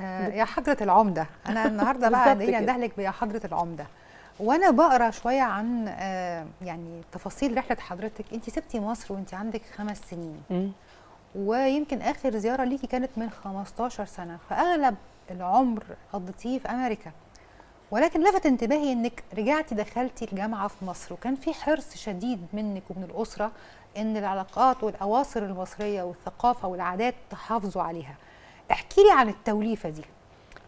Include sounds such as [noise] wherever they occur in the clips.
آه، يا حضرة العمدة أنا [laughs] النهاردة بقى ليا دهلك بيا حضرة العمدة وأنا بقرا شوية عن آه، يعني تفاصيل رحلة حضرتك أنت سبتي مصر وأنت عندك خمس سنين ويمكن آخر زيارة ليكي كانت من 15 سنة فأغلب العمر قضيتيه في أمريكا ولكن لفت انتباهي انك رجعتي دخلتي الجامعه في مصر وكان في حرص شديد منك ومن الاسره ان العلاقات والاواصر المصريه والثقافه والعادات تحافظوا عليها. احكي لي عن التوليفه دي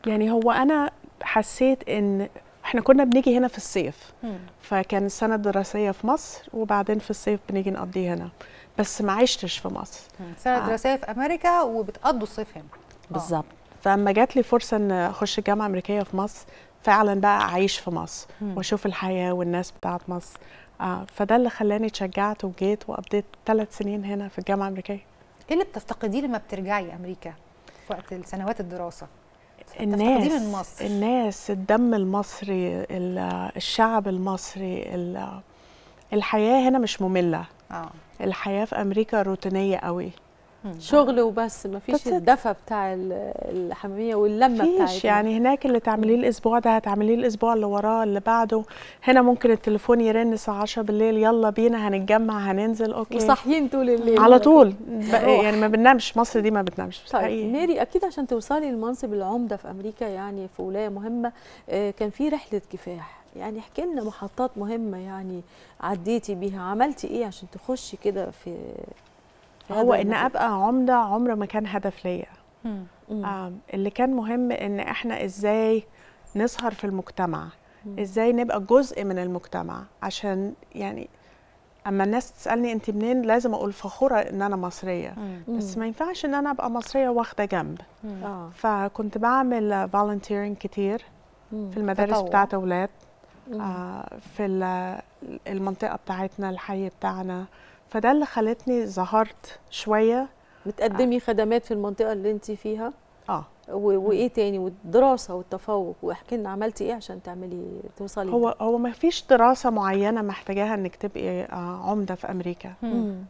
يعني هو انا حسيت ان احنا كنا بنيجي هنا في الصيف مم. فكان السنه الدراسيه في مصر وبعدين في الصيف بنيجي نقضي هنا بس ما عشتش في مصر مم. سنه آه. دراسيه في امريكا وبتقضوا الصيف هنا آه. بالظبط فاما جات لي فرصه ان اخش الجامعه الامريكيه في مصر فعلا بقى اعيش في مصر مم. واشوف الحياه والناس بتاعت مصر آه فده اللي خلاني اتشجعت وجيت وقضيت ثلاث سنين هنا في الجامعه الامريكيه ايه اللي بتفتقديه لما بترجعي امريكا في وقت سنوات الدراسه الناس المصر. الناس الدم المصري الشعب المصري الحياه هنا مش ممله آه. الحياه في امريكا روتينيه قوي شغل وبس ما فيش الدفى بتاع الحماميه واللمه بتاعتنا فيش يعني هناك اللي تعمليه الاسبوع ده هتعمليه الاسبوع اللي وراه اللي بعده هنا ممكن التليفون يرن الساعه 10 بالليل يلا بينا هنتجمع هننزل اوكي وصاحيين طول الليل على طول [laughs] يعني ما بننامش مصر دي ما بتنامش طيب حقيقي. ميري اكيد عشان توصلي لمنصب العمده في امريكا يعني في ولايه مهمه آه، كان في رحله كفاح يعني احكي لنا محطات مهمه يعني عديتي بيها عملتي ايه عشان تخشي كده في هو ان ابقى عمده عمر ما كان هدف ليا اللي كان مهم ان احنا ازاي نسهر في المجتمع ازاي نبقى جزء من المجتمع عشان يعني اما الناس تسالني انت منين لازم اقول فخوره ان انا مصريه مم. بس ما ينفعش ان انا ابقى مصريه واخده جنب مم. آه. فكنت بعمل فالنتيرنج كتير مم. في المدارس بتاعه بتاعت اولاد آه في المنطقه بتاعتنا الحي بتاعنا فده اللي خلتني ظهرت شويه بتقدمي آه. خدمات في المنطقه اللي انت فيها اه وايه تاني والدراسه والتفوق واحكي لنا عملتي ايه عشان تعملي توصلي هو ده. هو ما فيش دراسه معينه محتاجاها انك تبقي آه، عمده في امريكا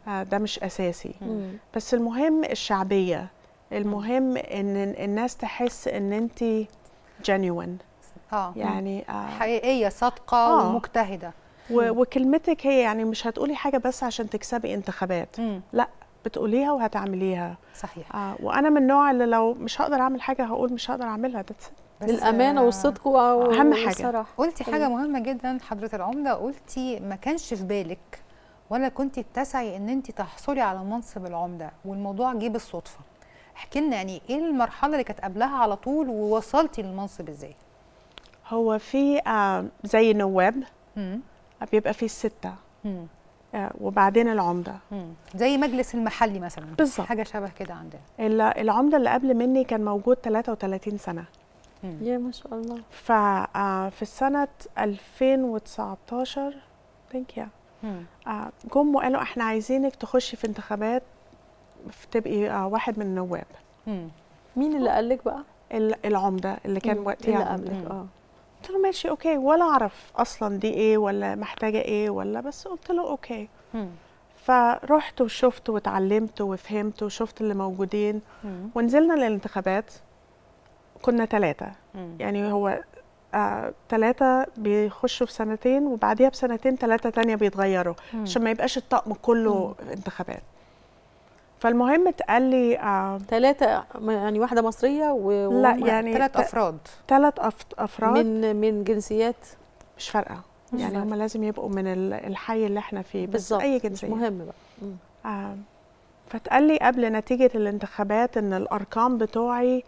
آه ده مش اساسي مم. بس المهم الشعبيه المهم ان الناس تحس ان انت جينيوين اه يعني آه حقيقيه صادقه آه. ومجتهده و... وكلمتك هي يعني مش هتقولي حاجه بس عشان تكسبي انتخابات مم. لا بتقوليها وهتعمليها صحيح آه وانا من النوع اللي لو مش هقدر اعمل حاجه هقول مش هقدر اعملها ده الامانه والصدق أهم حاجه قلتي حاجه طيب. مهمه جدا حضره العمده قلتي ما كانش في بالك ولا كنت بتسعي ان انت تحصلي على منصب العمده والموضوع جه بالصدفه احكي لنا يعني ايه المرحله اللي كانت قبلها على طول ووصلتي للمنصب ازاي هو في آه زي نواب مم. بيبقى فيه الستة آه وبعدين العمده مم. زي مجلس المحلي مثلا بالظبط حاجه شبه كده عندنا العمده اللي قبل مني كان موجود 33 سنه يا ما شاء الله ففي السنه 2019 ثانك يا جم وقالوا احنا عايزينك تخشي في انتخابات تبقي آه، واحد من النواب مم. مين اللي قال لك بقى العمده اللي كان وقتها اللي يعني. قبلك اه قلت له ماشي اوكي ولا اعرف اصلا دي ايه ولا محتاجه ايه ولا بس قلت له اوكي مم. فرحت وشفت وتعلمت وفهمت وشفت اللي موجودين مم. ونزلنا للانتخابات كنا ثلاثه يعني هو ثلاثة آه، بيخشوا في سنتين وبعديها بسنتين ثلاثة تانية بيتغيروا عشان ما يبقاش الطقم كله مم. انتخابات فالمهم اتقال لي ثلاثة آه يعني واحدة مصرية و لا يعني ثلاث أفراد ثلاث أفراد من من جنسيات مش فارقة يعني هم لازم يبقوا من الحي اللي احنا فيه بس بالزبط. أي جنسية مش مهم بقى آه فتقال لي قبل نتيجة الانتخابات إن الأرقام بتوعي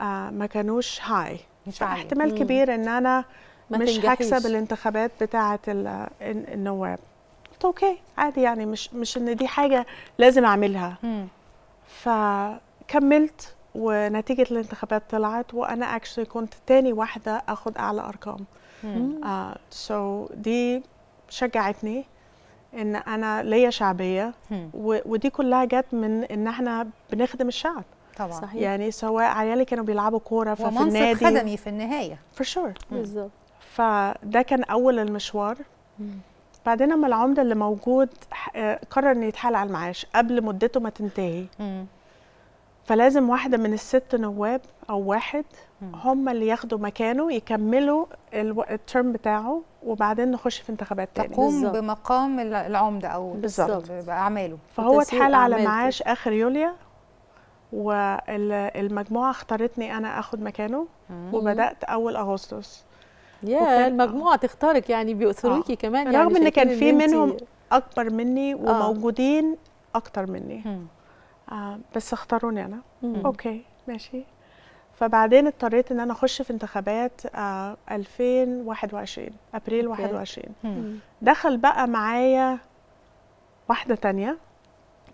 آه ما كانوش هاي مش فاحتمال كبير إن أنا مش هكسب الانتخابات بتاعة النواب اوكي عادي يعني مش مش ان دي حاجه لازم اعملها فكملت ونتيجه الانتخابات طلعت وانا اكشلي كنت تاني واحده اخد اعلى ارقام سو uh, آه، so دي شجعتني ان انا ليا شعبيه ودي كلها جت من ان احنا بنخدم الشعب طبعا صحيح. يعني سواء عيالي كانوا بيلعبوا كوره ففي النادي خدمي في النهايه فور شور بالظبط فده كان اول المشوار مم. بعدين اما العمده اللي موجود آه، قرر انه يتحال على المعاش قبل مدته ما تنتهي فلازم واحده من الست نواب او واحد هم اللي ياخدوا مكانه يكملوا الترم بتاعه وبعدين نخش في انتخابات تانية تقوم بالزبط. بمقام العمده او بالظبط باعماله فهو اتحال على معاش اخر يوليا والمجموعه اختارتني انا اخد مكانه مم. وبدات اول اغسطس يا آه. المجموعه تختارك يعني بيؤثروكي آه. كمان يعني رغم ان كان في منهم اكبر مني آه. وموجودين آه. اكتر مني آه بس اختاروني انا مم. اوكي ماشي فبعدين اضطريت ان انا اخش في انتخابات آه 2021 ابريل أوكي. 21 مم. دخل بقى معايا واحده تانية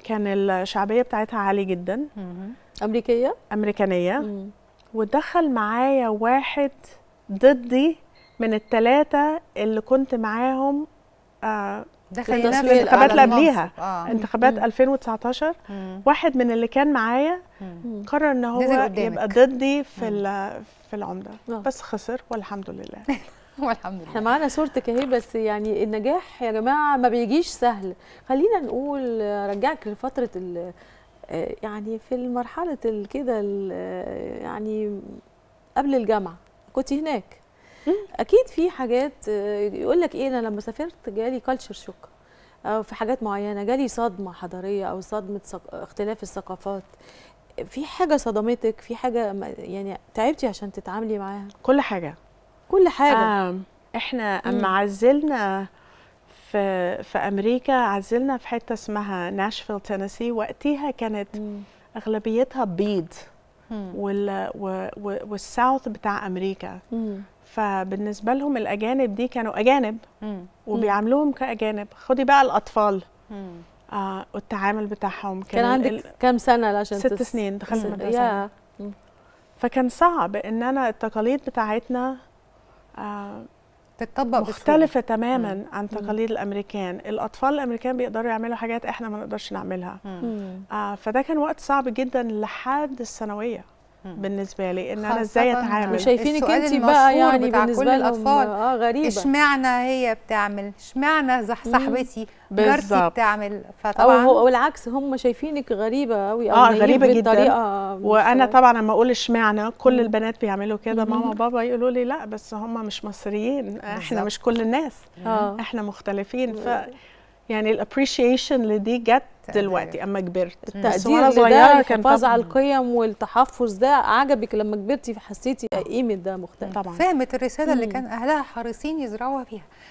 كان الشعبيه بتاعتها عالي جدا مم. امريكيه امريكانيه مم. ودخل معايا واحد ضدي من الثلاثه اللي كنت معاهم آه، دخلنا في الانتخابات اللي قبليها آه. انتخابات مم. 2019 مم. واحد من اللي كان معايا قرر ان هو يبقى ضدي في في العمده مم. آه. بس خسر والحمد لله [laughs] والحمد لله احنا معانا صورتك اهي بس يعني النجاح يا جماعه ما بيجيش سهل خلينا نقول رجعك لفتره آه، يعني في المرحله كده يعني قبل الجامعه كنت هناك اكيد في حاجات آه، يقول لك ايه انا لما سافرت جالي كالتشر شوك او في حاجات معينه جالي صدمه حضاريه او صدمه اختلاف الثقافات في حاجه صدمتك في حاجه يعني تعبتي عشان تتعاملي معاها كل حاجه كل حاجه آه. احنا اما عزلنا في في امريكا عزلنا في حته اسمها ناشفيل تينيسي وقتها كانت مم. اغلبيتها بيض وال والساوث بتاع امريكا مم. فبالنسبه لهم الاجانب دي كانوا اجانب وبيعاملوهم كاجانب خدي بقى الاطفال آه والتعامل بتاعهم كان, كان عندك كام سنه عشان ست سنين دخلت المدرسه فكان صعب ان انا التقاليد بتاعتنا آه تتطبق مختلفه بسهولة. تماما مم. عن تقاليد مم. الامريكان الاطفال الامريكان بيقدروا يعملوا حاجات احنا ما نقدرش نعملها آه فده كان وقت صعب جدا لحد الثانويه بالنسبه لي ان انا ازاي اتعامل وشايفينك انت بقى يعني بالنسبه للاطفال اه غريبه اشمعنى هي بتعمل اشمعنى صاحبتي جارتي بتعمل فطبعا او العكس هم شايفينك غريبه قوي اه غريبه جدا وانا آه. طبعا لما اقول اشمعنى كل البنات بيعملوا كده ماما وبابا يقولوا لي لا بس هم مش مصريين احنا بالزبط. مش كل الناس آه. احنا مختلفين ف يعني الابريشيشن لدي جت دلوقتي اما كبرت التقدير ده الحفاظ على القيم والتحفظ ده عجبك لما كبرتي حسيتي قيمه ده مختلف طبعا فهمت الرساله اللي كان اهلها حريصين يزرعوها فيها